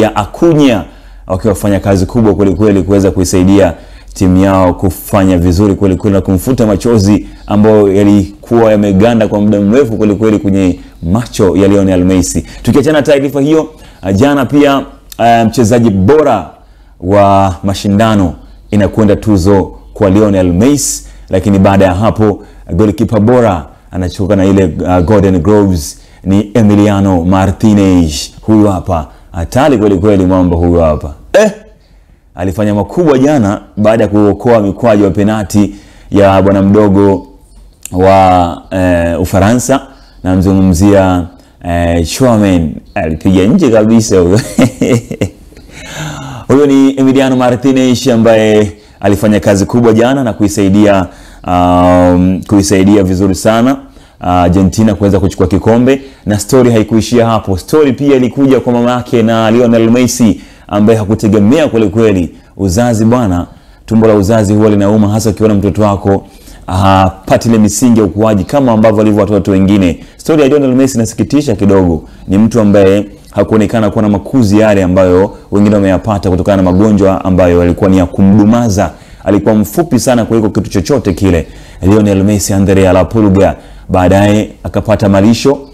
ya Akunya wakiwa wafanya kazi kubwa kwelikweli kuweza kuisaidia timu yao kufanya vizuri kwelikweli na kumfuta machozi ambayo yalikuwa yameganda kwa muda mrefu kwelikweli kwenye macho ya Lionel Messi. Tukiachana taarifa hiyo, uh, jana pia uh, mchezaji um, bora wa mashindano inakwenda tuzo kwa Lionel Messi, lakini baada ya hapo uh, golikipa bora anachukua na ile uh, Golden Gloves ni Emiliano Martinez, huyu hapa hatari kweli kweli mwamba huyo hapa eh, alifanya makubwa jana baada ya kuokoa mikwaju wa penati ya bwana mdogo wa eh, Ufaransa, namzungumzia eh, Chouamen alipiga nje kabisa huyo huyo ni Emiliano Martinez ambaye alifanya kazi kubwa jana na kuisaidia um, kuisaidia vizuri sana Argentina kuweza kuchukua kikombe, na stori haikuishia hapo. Stori pia ilikuja kwa mama yake na Lionel Messi ambaye hakutegemea kweli. Uzazi bwana, tumbo la uzazi huwa linauma, hasa ukiona mtoto wako hapati ile misingi ya ukuaji kama ambavyo walivyo watoto wengine. Stori ya Lionel Messi inasikitisha kidogo, ni mtu ambaye hakuonekana kuwa na makuzi yale ambayo wengine wameyapata kutokana na magonjwa ambayo yalikuwa ni ya kumdumaza. Alikuwa mfupi sana kuliko kitu chochote kile. Lionel Messi, Andrea Lapulga baadaye akapata malisho